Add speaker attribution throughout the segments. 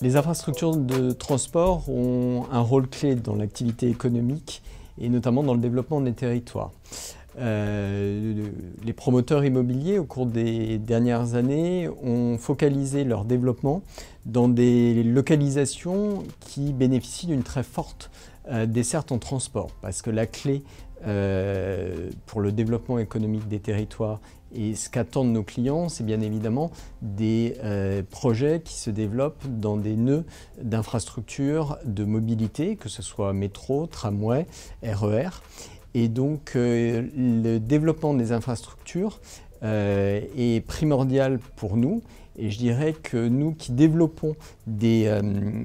Speaker 1: Les infrastructures de transport ont un rôle clé dans l'activité économique et notamment dans le développement des territoires. Euh, les promoteurs immobiliers, au cours des dernières années, ont focalisé leur développement dans des localisations qui bénéficient d'une très forte euh, desserte en transport, parce que la clé euh, pour le développement économique des territoires et ce qu'attendent nos clients, c'est bien évidemment des projets qui se développent dans des nœuds d'infrastructures de mobilité, que ce soit métro, tramway, RER. E et donc, euh, le développement des infrastructures euh, est primordial pour nous. Et je dirais que nous qui développons des, euh,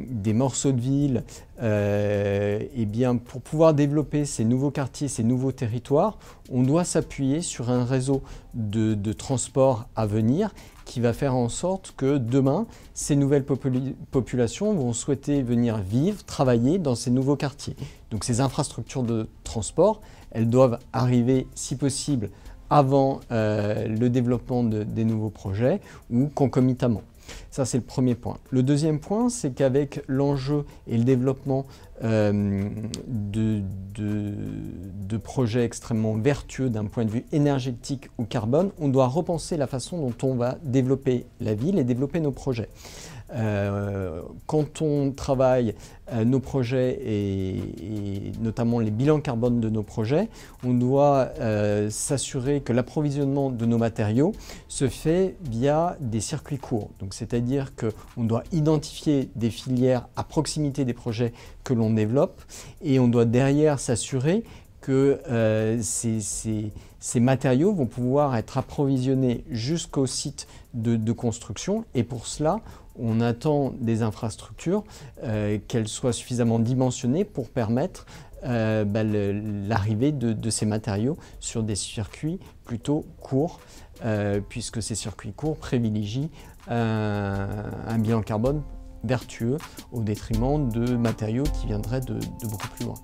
Speaker 1: des morceaux de ville, euh, eh bien, pour pouvoir développer ces nouveaux quartiers, ces nouveaux territoires, on doit s'appuyer sur un réseau de, de transport à venir qui va faire en sorte que demain, ces nouvelles populations vont souhaiter venir vivre, travailler dans ces nouveaux quartiers. Donc ces infrastructures de transport, elles doivent arriver, si possible, avant euh, le développement des nouveaux projets ou concomitamment. Ça, c'est le premier point. Le deuxième point, c'est qu'avec l'enjeu et le développement euh, de, projets extrêmement vertueux d'un point de vue énergétique ou carbone, on doit repenser la façon dont on va développer la ville et développer nos projets. Euh, quand on travaille euh, nos projets et, notamment les bilans carbone de nos projets, on doit euh, s'assurer que l'approvisionnement de nos matériaux se fait via des circuits courts. c'est-à-dire qu'on doit identifier des filières à proximité des projets que l'on développe et on doit derrière s'assurer que euh, ces, matériaux vont pouvoir être approvisionnés jusqu'au site de, construction et pour cela, on attend des infrastructures euh, qu'elles soient suffisamment dimensionnées pour permettre euh, bah, l'arrivée de, ces matériaux sur des circuits plutôt courts, puisque ces circuits courts privilégient un bilan carbone vertueux au détriment de matériaux qui viendraient de beaucoup plus loin.